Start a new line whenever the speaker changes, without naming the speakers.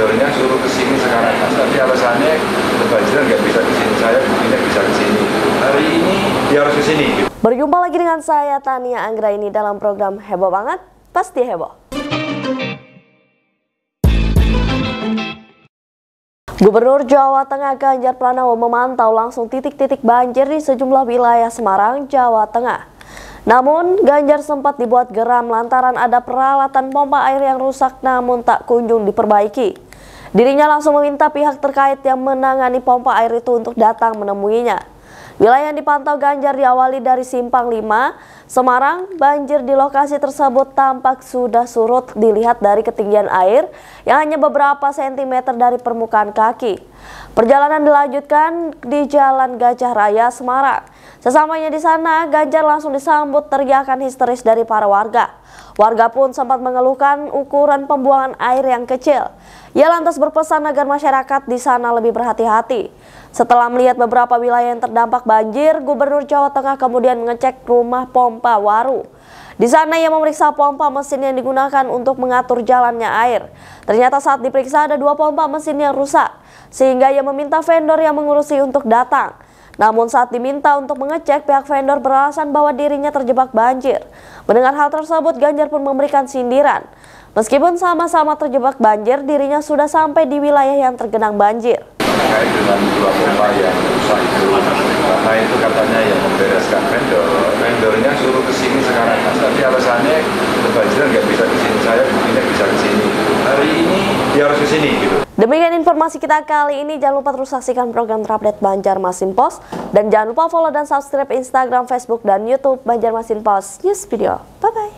vendornya suruh kesini sekarang mas tapi alasannya kebanjiran nggak bisa kesini saya buktinya bisa kesini hari ini dia harus kesini sini
berjumpa lagi dengan saya Tania Anggra ini dalam program heboh banget pasti heboh Gubernur Jawa Tengah Ganjar Pranowo memantau langsung titik-titik banjir di sejumlah wilayah Semarang, Jawa Tengah. Namun, Ganjar sempat dibuat geram lantaran ada peralatan pompa air yang rusak namun tak kunjung diperbaiki. Dirinya langsung meminta pihak terkait yang menangani pompa air itu untuk datang menemuinya. Wilayah yang dipantau Ganjar diawali dari Simpang 5, Semarang, banjir di lokasi tersebut tampak sudah surut dilihat dari ketinggian air yang hanya beberapa sentimeter dari permukaan kaki. Perjalanan dilanjutkan di Jalan Gajah Raya, Semarang. Sesamanya di sana, Ganjar langsung disambut teriakan histeris dari para warga. Warga pun sempat mengeluhkan ukuran pembuangan air yang kecil. Ia lantas berpesan agar masyarakat di sana lebih berhati-hati. Setelah melihat beberapa wilayah yang terdampak banjir, Gubernur Jawa Tengah kemudian mengecek rumah pompa Waru. Di sana ia memeriksa pompa mesin yang digunakan untuk mengatur jalannya air. Ternyata saat diperiksa ada dua pompa mesin yang rusak, sehingga ia meminta vendor yang mengurusi untuk datang. Namun saat diminta untuk mengecek, pihak vendor beralasan bahwa dirinya terjebak banjir. Mendengar hal tersebut, Ganjar pun memberikan sindiran. Meskipun sama-sama terjebak banjir, dirinya sudah sampai di wilayah yang tergenang banjir.
Terkait dengan dua pompa yang rusak itu, karena itu katanya yang membereskan
Demikian informasi kita kali ini. Jangan lupa terus saksikan program terupdate Banjarmasin Pos dan jangan lupa follow dan subscribe Instagram, Facebook dan YouTube Banjarmasin Pos News Video. Bye
bye.